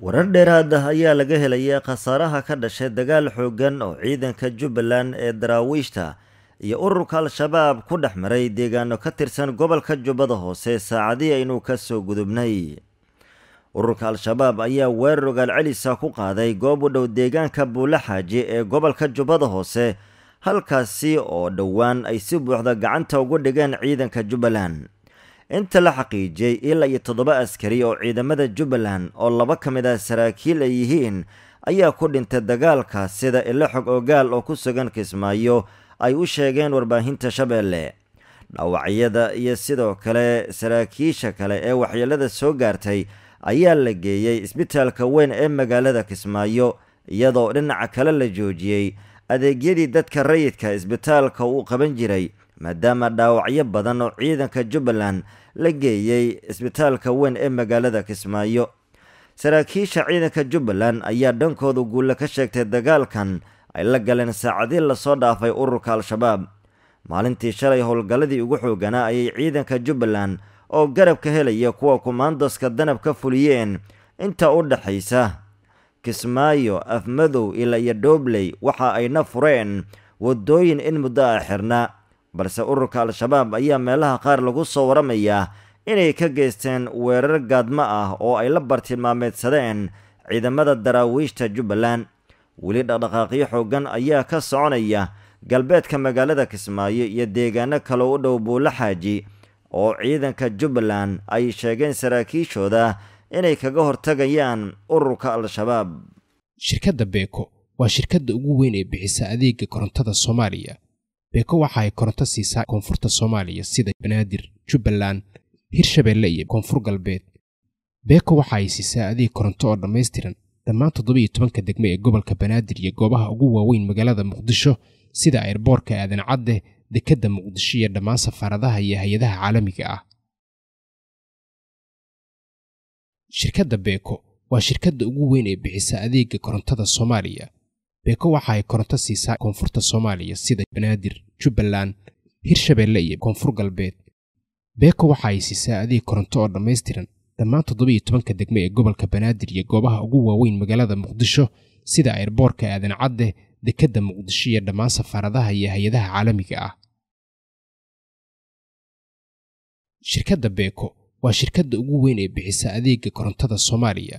warar dheeraad ah ayaa laga helaya khasaaraha ka dhashay dagaal xooggan oo ciidanka jubbaland ee daraawiishta iyo ururka al-shabaab ku dhex maray deegaano ka tirsan gobolka jubbada hoose saacadii aynuu ka soo gudubnay ururka al-shabaab ayaa weerar ogaal celisa ah ku qaaday goob u dhow deegaanka xaaji ee gobolka jubbada hoose halkaasi oo dhowaan ay si buuxda gacanta ugu dhigeen ciidanka jubbaland inta la xaqiijiyey ilaa iyo toddoba askari oo ciidamada jubbaland oo laba ka mid ah saraakiil ay yihiin ayaa ku dhintay dagaalka sida ilaxog xog ogaal oo ku sugan kismaayo ay u sheegeen warbaahinta shabeelle dhaawacyada iyo sidoo kale saraakiisha kale ee waxyeelada soo gaartay ayaa la geeyey isbitaalka weyn ee magaalada kismaayo iyadoo dhinaca kale la joojiyey adeegyadii dadka rayidka isbitaalka uu qaban jiray maadaama dhaawacyo badan oo ciidanka jubbaland la geeyey isbitaalka weyn ee magaalada kismaayo saraakiisha ciidanka jubbaland ayaa dhankoodu guulle ka sheegtay dagaalkan ay la galeen saacadii lasoo dhaafay ururka al-shabaab maalintii shalay howlgalladii ugu xooganaa ayay ciidanka jubbaland oo garab ka helaya kuwa kumaandoska danab ka fuliyeen inta u dhaxaysa kismaayo afmadow ila iyo dhoobley waxa ayna fureen wadooyin in muddo ah xirnaa balse ururka al-shabaab ayaa meelaha qaar lagu soo waramayaa inay ka geysteen weerar gaadmo ah oo ay la bartilmaameedsadeen ciidamada daraawiishta jubbaland weli dhaqdhaqaaqyo xooggan ayaa ka soconaya galbeedka magaalada kismaayo iyo deegaano kale u dhow buulo xaaji oo ciidanka jubbaland ay sheegeen saraakiishooda inay kaga hortagayaan ururka al-shabaab shirkadda beeko waa shirkadda ugu weyn ee bixisa adeega korontada soomaaliya beko waxa ay koronto siisaa koonfurta soomaaliya sida banaadir jubbaland hirshabeelle iyo koonfur galbeed beeko waxa ay siisaa adeeg koronto oo dhammaystiran dhammaan toddoba iyo tobanka degmo ee gobolka banaadir iyo goobaha ugu waaweyn magaalada muqdisho sida ayrboorka aadan cadde dekedda muqdisho iyo dhammaan safaaradaha iyo hay-adaha caalamiga ah shirkadda beko waa shirkadda ugu weyn ee bixisa adeega korontada soomaaliya beeko waxa ay koronto siisaa koonfurta soomaaliya sida banaadir jubbaland hirshabeelle iyo koonfur galbeed beeko waxa ay siisaa adeeg koronto oo dhammaystiran dhammaan toddobiiyo tobanka degme ee gobolka banaadir iyo goobaha ugu waaweyn magaalada muqdisho sida ayrboorka aadan cadde dekedda muqdisho iyo dhammaan safaaradaha iyo hay-adaha caalamiga ah shirkadda beeko waa shirkadda ugu weyn ee bixisa adeega korontada soomaaliya